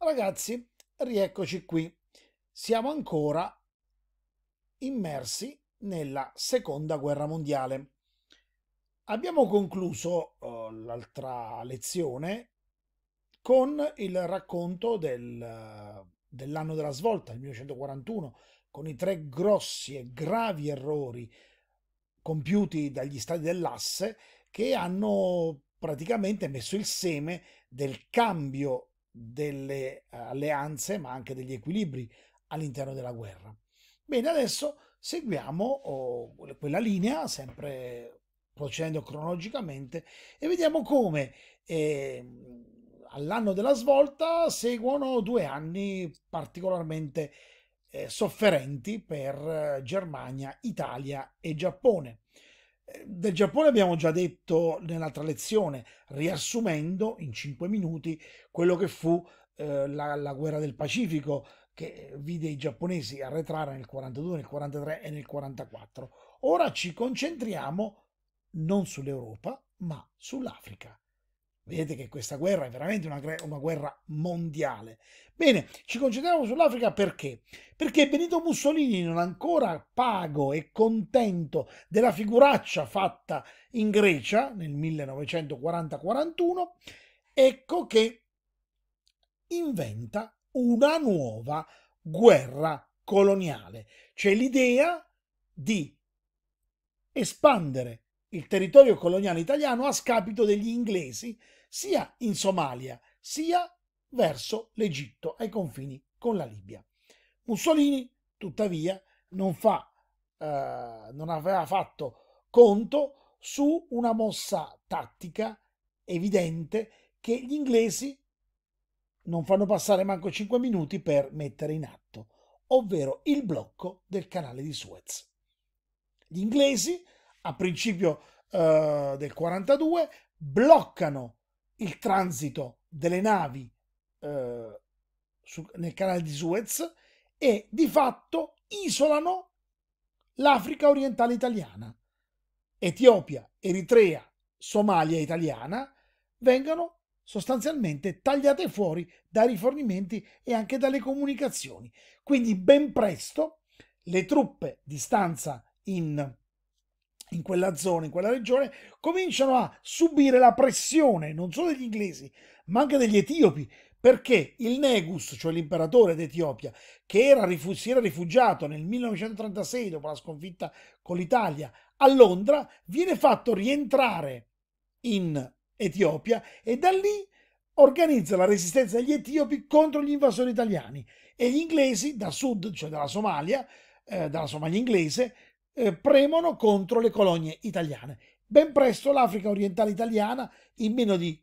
Ragazzi, rieccoci qui. Siamo ancora immersi nella seconda guerra mondiale. Abbiamo concluso uh, l'altra lezione con il racconto del, uh, dell'anno della svolta, il 1941, con i tre grossi e gravi errori compiuti dagli stati dell'asse che hanno praticamente messo il seme del cambio delle eh, alleanze ma anche degli equilibri all'interno della guerra. Bene, adesso seguiamo oh, quella linea, sempre procedendo cronologicamente, e vediamo come eh, all'anno della svolta seguono due anni particolarmente eh, sofferenti per eh, Germania, Italia e Giappone. Del Giappone abbiamo già detto nell'altra lezione, riassumendo in 5 minuti quello che fu eh, la, la, guerra del Pacifico che vide i giapponesi arretrare nel 42, nel 43 e nel 44. Ora ci concentriamo non sull'Europa, ma sull'Africa. Vedete che questa guerra è veramente una, una guerra mondiale. Bene, ci concentriamo sull'Africa perché? Perché Benito Mussolini non ancora pago e contento della figuraccia fatta in Grecia nel 1940-41, ecco che inventa una nuova guerra coloniale. C'è l'idea di espandere il territorio coloniale italiano a scapito degli inglesi sia in Somalia sia verso l'Egitto ai confini con la Libia. Mussolini, tuttavia, non, fa, eh, non aveva fatto conto su una mossa tattica evidente che gli inglesi non fanno passare manco 5 minuti per mettere in atto, ovvero il blocco del canale di Suez. Gli inglesi, a principio eh, del 42, bloccano il transito delle navi eh, su, nel canale di Suez e di fatto isolano l'Africa orientale italiana. Etiopia, Eritrea, Somalia italiana vengono sostanzialmente tagliate fuori dai rifornimenti e anche dalle comunicazioni. Quindi ben presto le truppe di stanza in in quella zona, in quella regione, cominciano a subire la pressione non solo degli inglesi, ma anche degli etiopi, perché il Negus, cioè l'imperatore d'Etiopia, che era rifu- si era rifugiato nel 1936 dopo la sconfitta con l'Italia a Londra, viene fatto rientrare in Etiopia e da lì organizza la resistenza degli etiopi contro gli invasori italiani e gli inglesi da sud, cioè dalla Somalia, eh, dalla Somalia inglese, eh, premono contro le colonie italiane. Ben presto l'Africa orientale italiana, in meno di,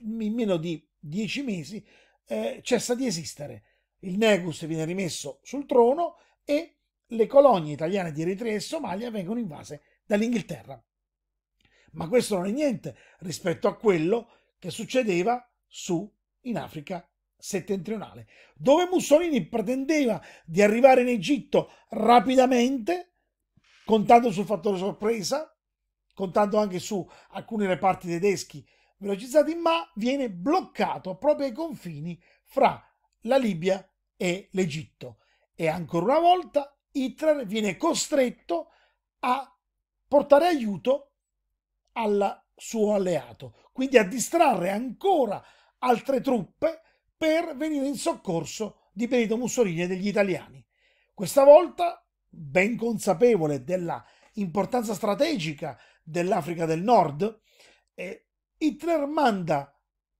in meno di dieci mesi, eh, cessa di esistere. Il Negus viene rimesso sul trono e le colonie italiane di Eritrea e Somalia vengono invase dall'Inghilterra. Ma questo non è niente rispetto a quello che succedeva su in Africa settentrionale, dove Mussolini pretendeva di arrivare in Egitto rapidamente contando sul fattore sorpresa, contando anche su alcuni reparti tedeschi velocizzati, ma viene bloccato proprio ai confini fra la Libia e l'Egitto. E ancora una volta Hitler viene costretto a portare aiuto al suo alleato, quindi a distrarre ancora altre truppe per venire in soccorso di Benito Mussolini e degli italiani. Questa volta ben consapevole della importanza strategica dell'Africa del Nord, eh, Hitler manda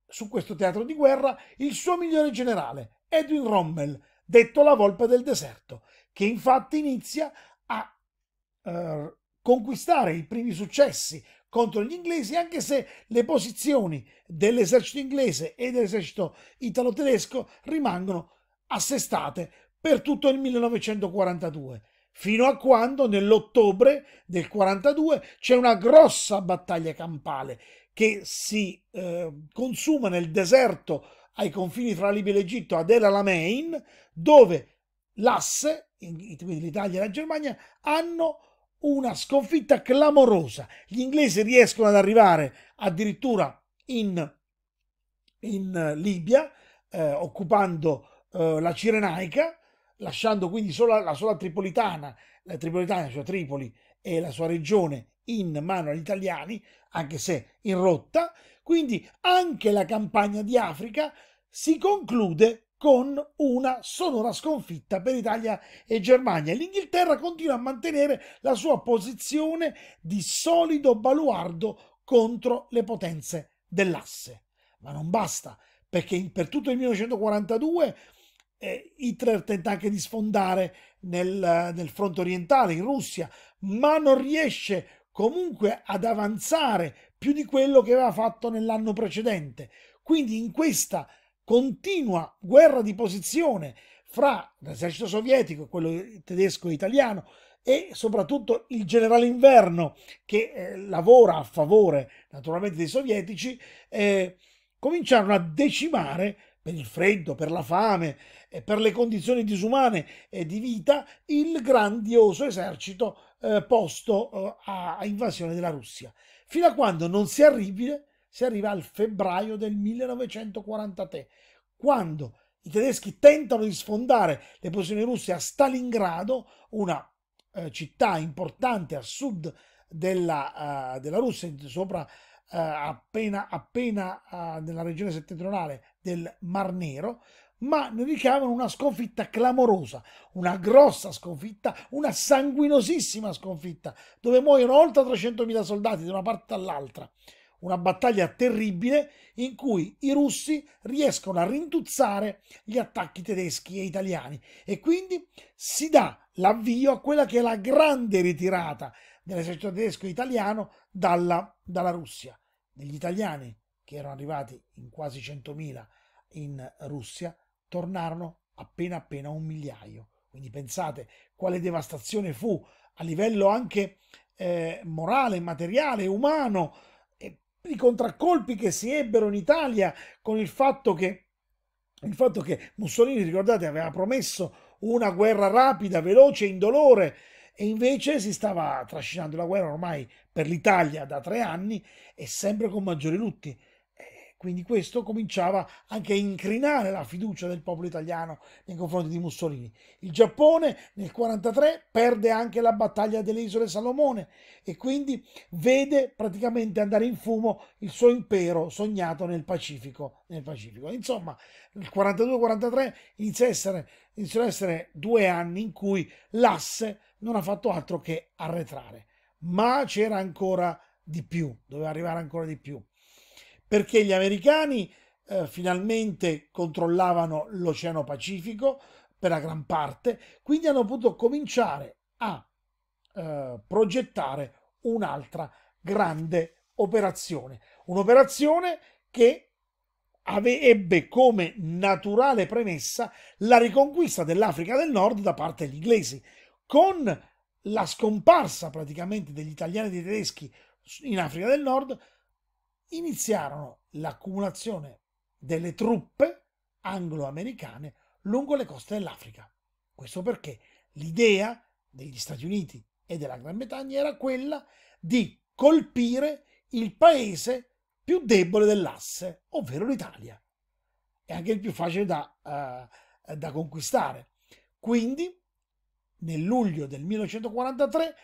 su questo teatro di guerra il suo migliore generale, Edwin Rommel, detto la volpe del deserto, che infatti inizia a eh, conquistare i primi successi contro gli inglesi, anche se le posizioni dell'esercito inglese e dell'esercito italo-tedesco rimangono assestate per tutto il 1942 fino a quando nell'ottobre del 42 c'è una grossa battaglia campale che si eh, consuma nel deserto ai confini tra Libia e l'Egitto ad El Alamein, dove l'asse, quindi l'Italia e la Germania, hanno una sconfitta clamorosa. Gli inglesi riescono ad arrivare addirittura in, in Libia, eh, occupando eh, la Cirenaica, lasciando quindi sola, la sola Tripolitana, la Tripolitana, cioè Tripoli e la sua regione in mano agli italiani, anche se in rotta, quindi anche la campagna di Africa si conclude con una sonora sconfitta per Italia e Germania. L'Inghilterra continua a mantenere la sua posizione di solido baluardo contro le potenze dell'asse. Ma non basta, perché per tutto il 1942 eh, Hitler tenta anche di sfondare nel, eh, nel fronte orientale, in Russia, ma non riesce comunque ad avanzare più di quello che aveva fatto nell'anno precedente. Quindi in questa continua guerra di posizione fra l'esercito sovietico, quello tedesco e italiano, e soprattutto il generale Inverno che eh, lavora a favore naturalmente dei sovietici, eh, cominciarono a decimare per il freddo, per la fame e eh, per le condizioni disumane di vita il grandioso esercito eh, posto eh, a, invasione della Russia, fino a quando non si, arrivi, si arriva al febbraio del 1943, quando i tedeschi tentano di sfondare le posizioni russe a Stalingrado, una eh, città importante a sud della, uh, della Russia, sopra eh, appena, appena eh, nella regione settentrionale del Mar Nero, ma ne ricavano una sconfitta clamorosa, una grossa sconfitta, una sanguinosissima sconfitta, dove muoiono oltre 300.000 soldati da una parte all'altra. Una battaglia terribile in cui i russi riescono a rintuzzare gli attacchi tedeschi e italiani e quindi si dà l'avvio a quella che è la grande ritirata dell'esercito tedesco e italiano dalla, dalla Russia. Degli italiani che erano arrivati in quasi 100.000 in Russia tornarono appena appena un migliaio. Quindi pensate quale devastazione fu a livello anche eh, morale, materiale, umano, i contraccolpi che si ebbero in Italia con il fatto che, il fatto che Mussolini, ricordate, aveva promesso una guerra rapida, veloce, indolore, e invece si stava trascinando la guerra ormai per l'Italia da tre anni e sempre con maggiori lutti. Quindi questo cominciava anche a incrinare la fiducia del popolo italiano nei confronti di Mussolini. Il Giappone nel 1943 perde anche la battaglia delle isole Salomone e quindi vede praticamente andare in fumo il suo impero sognato nel Pacifico. Nel Pacifico. Insomma, il 42-43 iniziano a essere due anni in cui l'asse non ha fatto altro che arretrare. Ma c'era ancora di più, doveva arrivare ancora di più, perché gli americani eh, finalmente controllavano l'Oceano Pacifico per la gran parte, quindi hanno potuto cominciare a eh, progettare un'altra grande operazione, un'operazione che ave- ebbe come naturale premessa la riconquista dell'Africa del Nord da parte degli inglesi con la scomparsa praticamente degli italiani e dei tedeschi in Africa del Nord, iniziarono l'accumulazione delle truppe anglo-americane lungo le coste dell'Africa. Questo perché l'idea degli Stati Uniti e della Gran Bretagna era quella di colpire il paese più debole dell'asse, ovvero l'Italia. È anche il più facile da, uh, da conquistare. Quindi nel luglio del 1943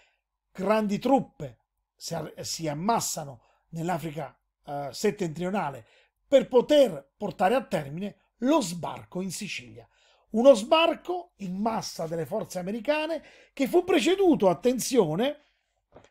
grandi truppe si ammassano nell'Africa eh, settentrionale per poter portare a termine lo sbarco in Sicilia. Uno sbarco in massa delle forze americane che fu preceduto, attenzione,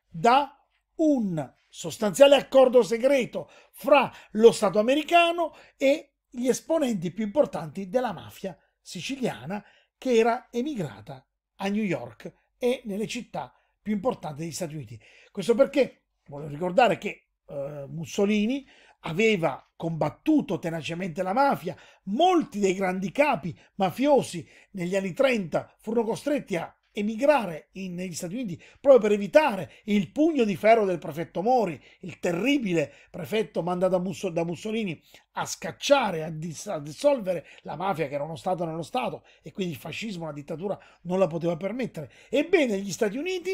da un sostanziale accordo segreto fra lo Stato americano e gli esponenti più importanti della mafia siciliana che era emigrata a New York e nelle città più importanti degli Stati Uniti. Questo perché voglio ricordare che eh, Mussolini aveva combattuto tenacemente la mafia, molti dei grandi capi mafiosi negli anni 30 furono costretti a emigrare in, negli Stati Uniti proprio per evitare il pugno di ferro del prefetto Mori, il terribile prefetto mandato da Mussolini a scacciare, a, dis, a dissolvere la mafia che era uno Stato nello Stato e quindi il fascismo, la dittatura non la poteva permettere. Ebbene, gli Stati Uniti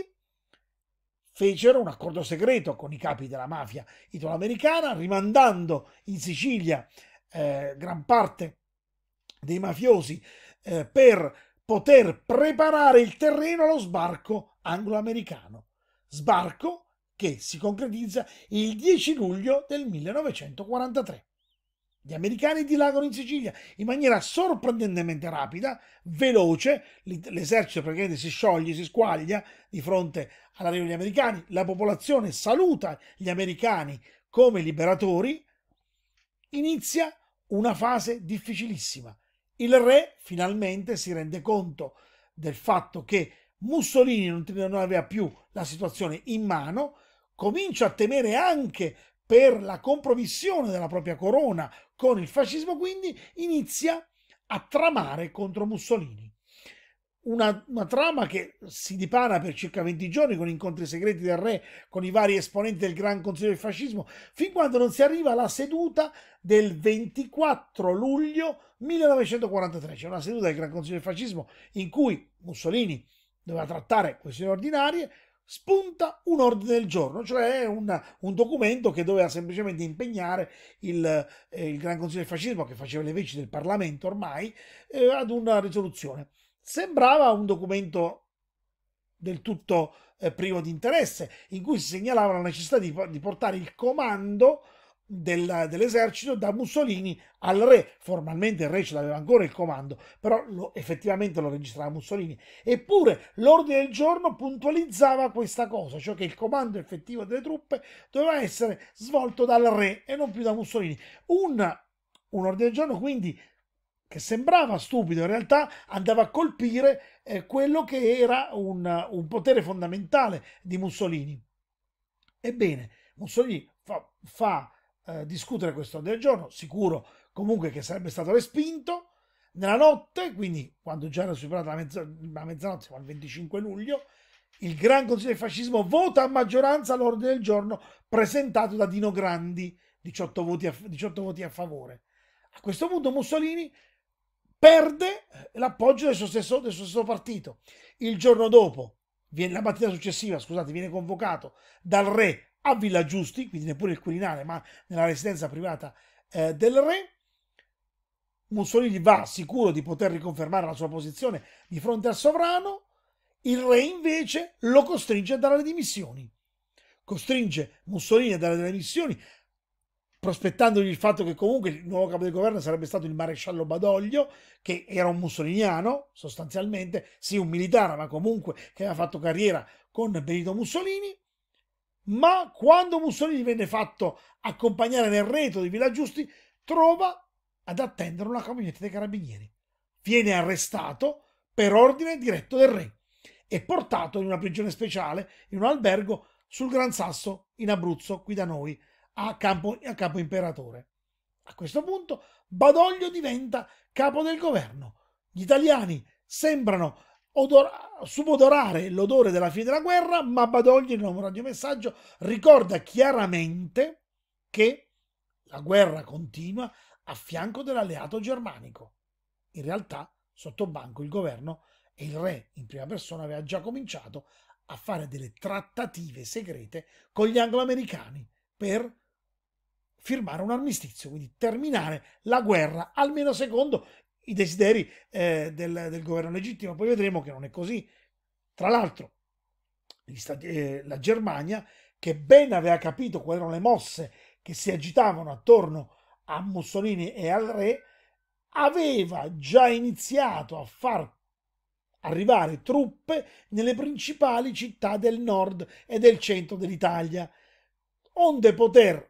fecero un accordo segreto con i capi della mafia italoamericana, rimandando in Sicilia eh, gran parte dei mafiosi eh, per poter preparare il terreno allo sbarco anglo-americano, sbarco che si concretizza il 10 luglio del 1943. Gli americani dilagano in Sicilia in maniera sorprendentemente rapida, veloce, l'esercito praticamente si scioglie, si squaglia di fronte all'arrivo degli americani, la popolazione saluta gli americani come liberatori, inizia una fase difficilissima il re finalmente si rende conto del fatto che Mussolini non aveva più la situazione in mano, comincia a temere anche per la compromissione della propria corona con il fascismo, quindi inizia a tramare contro Mussolini una, una, trama che si dipana per circa 20 giorni con incontri segreti del re, con i vari esponenti del Gran Consiglio del Fascismo, fin quando non si arriva alla seduta del 24 luglio 1943. C'è una seduta del Gran Consiglio del Fascismo in cui Mussolini doveva trattare questioni ordinarie, spunta un ordine del giorno, cioè un, un documento che doveva semplicemente impegnare il, eh, il, Gran Consiglio del Fascismo, che faceva le veci del Parlamento ormai, eh, ad una risoluzione. Sembrava un documento del tutto eh, privo di interesse, in cui si segnalava la necessità di, di portare il comando del, dell'esercito da Mussolini al re. Formalmente il re ce l'aveva ancora il comando, però lo, effettivamente lo registrava Mussolini. Eppure l'ordine del giorno puntualizzava questa cosa, cioè che il comando effettivo delle truppe doveva essere svolto dal re e non più da Mussolini. Un, un ordine del giorno quindi che sembrava stupido, in realtà andava a colpire eh, quello che era un, un, potere fondamentale di Mussolini. Ebbene, Mussolini fa, fa eh, discutere questo del giorno, sicuro comunque che sarebbe stato respinto, nella notte, quindi quando già era superata la, mezz la mezzanotte, siamo al 25 luglio, il Gran Consiglio del Fascismo vota a maggioranza l'ordine del giorno presentato da Dino Grandi, 18 voti a, 18 voti a favore. A questo punto Mussolini perde l'appoggio del suo, stesso, del suo stesso partito. Il giorno dopo, viene, la mattina successiva, scusate, viene convocato dal re a Villa Giusti, quindi neppure il Quirinale, ma nella residenza privata eh, del re. Mussolini va sicuro di poter riconfermare la sua posizione di fronte al sovrano, il re invece lo costringe a dare le dimissioni. Costringe Mussolini a dare le dimissioni prospettandogli il fatto che comunque il nuovo capo del governo sarebbe stato il maresciallo Badoglio, che era un mussoliniano sostanzialmente, sì un militare, ma comunque che aveva fatto carriera con Benito Mussolini. Ma quando Mussolini venne fatto accompagnare nel reto di Villa Giusti, trova ad attendere una camionetta dei carabinieri. Viene arrestato per ordine diretto del re e portato in una prigione speciale, in un albergo sul Gran Sasso in Abruzzo, qui da noi, a Campo, a Capo Imperatore. A questo punto Badoglio diventa capo del governo. Gli italiani sembrano odor- subodorare l'odore della fine della guerra, ma Badoglio in un radiomessaggio ricorda chiaramente che la guerra continua a fianco dell'alleato germanico. In realtà, sotto banco, il governo e il re in prima persona aveva già cominciato a fare delle trattative segrete con gli angloamericani per firmare un armistizio, quindi terminare la guerra, almeno secondo i desideri eh, del, del, governo legittimo. Poi vedremo che non è così. Tra l'altro, Stati, eh, la Germania, che ben aveva capito quali erano le mosse che si agitavano attorno a Mussolini e al re, aveva già iniziato a far arrivare truppe nelle principali città del nord e del centro dell'Italia, onde poter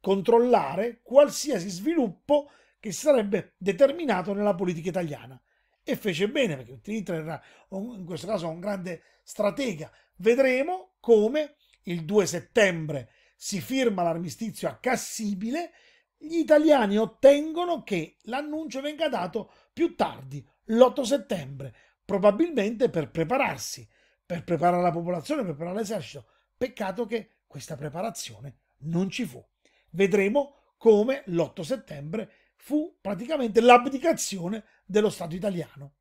controllare qualsiasi sviluppo che sarebbe determinato nella politica italiana. E fece bene perché Hitler era in questo caso un grande stratega. Vedremo come il 2 settembre si firma l'armistizio a Cassibile, gli italiani ottengono che l'annuncio venga dato più tardi, l'8 settembre, probabilmente per prepararsi, per preparare la popolazione, per preparare l'esercito. Peccato che questa preparazione non ci fu vedremo come l'8 settembre fu praticamente l'abdicazione dello Stato italiano.